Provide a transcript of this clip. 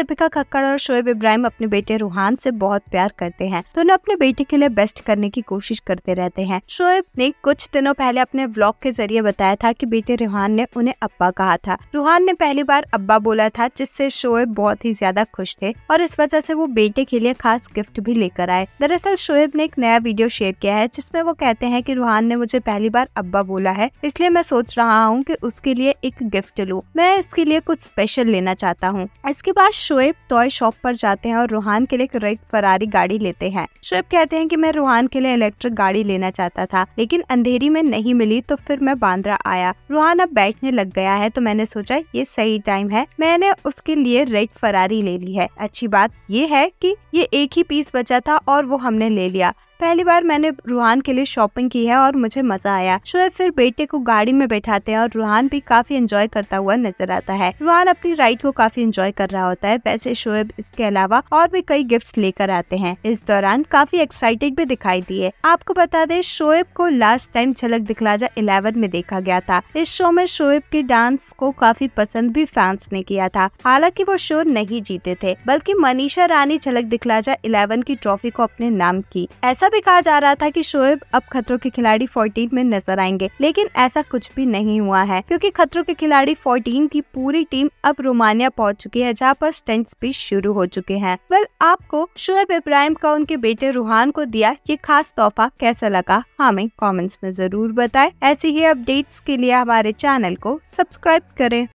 दीपिका कक्कड़ और शोएब इब्राहिम अपने बेटे रूहान से बहुत प्यार करते हैं दोनों तो अपने बेटे के लिए बेस्ट करने की कोशिश करते रहते हैं शोएब ने कुछ दिनों पहले अपने व्लॉग के जरिए बताया था कि बेटे रूहान ने उन्हें अब्बा कहा था रूहान ने पहली बार अब्बा बोला था जिससे शोएब बहुत ही ज्यादा खुश थे और इस वजह से वो बेटे के लिए खास गिफ्ट भी लेकर आए दरअसल शोएब ने एक नया वीडियो शेयर किया है जिसमे वो कहते हैं की रूहान ने मुझे पहली बार अब्बा बोला है इसलिए मैं सोच रहा हूँ की उसके लिए एक गिफ्ट लू मैं इसके लिए कुछ स्पेशल लेना चाहता हूँ इसके बाद शोएब टॉय शॉप पर जाते हैं और रूहान के लिए एक फरारी गाड़ी लेते हैं शोएब कहते हैं कि मैं रूहान के लिए इलेक्ट्रिक गाड़ी लेना चाहता था लेकिन अंधेरी में नहीं मिली तो फिर मैं बांद्रा आया रूहान अब बैठने लग गया है तो मैंने सोचा ये सही टाइम है मैंने उसके लिए रेड फरारी ले ली है अच्छी बात ये है की ये एक ही पीस बचा था और वो हमने ले लिया पहली बार मैंने रूहान के लिए शॉपिंग की है और मुझे मजा आया शोएब फिर बेटे को गाड़ी में बैठाते हैं और रूहान भी काफी एंजॉय करता हुआ नजर आता है रूहान अपनी राइड को काफी एंजॉय कर रहा होता है वैसे शोएब इसके अलावा और भी कई गिफ्ट लेकर आते हैं इस दौरान काफी एक्साइटेड भी दिखाई दिए आपको बता दें शोएब को लास्ट टाइम झलक दिखलाजा इलेवन में देखा गया था इस शो में शोएब के डांस को काफी पसंद भी फैंस ने किया था हालांकि वो शो नहीं जीते थे बल्कि मनीषा रानी झलक दिखलाजा इलेवन की ट्रॉफी को अपने नाम की ऐसा भी कहा जा रहा था कि शोएब अब खतरों के खिलाड़ी 14 में नजर आएंगे लेकिन ऐसा कुछ भी नहीं हुआ है क्योंकि खतरों के खिलाड़ी 14 की पूरी टीम अब रोमानिया पहुंच चुकी है जहां पर स्टेंट्स भी शुरू हो चुके हैं वेल आपको शोएब इब्राहिम का उनके बेटे रूहान को दिया ये खास तोहफा कैसा लगा हमें कॉमेंट्स में जरूर बताए ऐसी ही अपडेट्स के लिए हमारे चैनल को सब्सक्राइब करें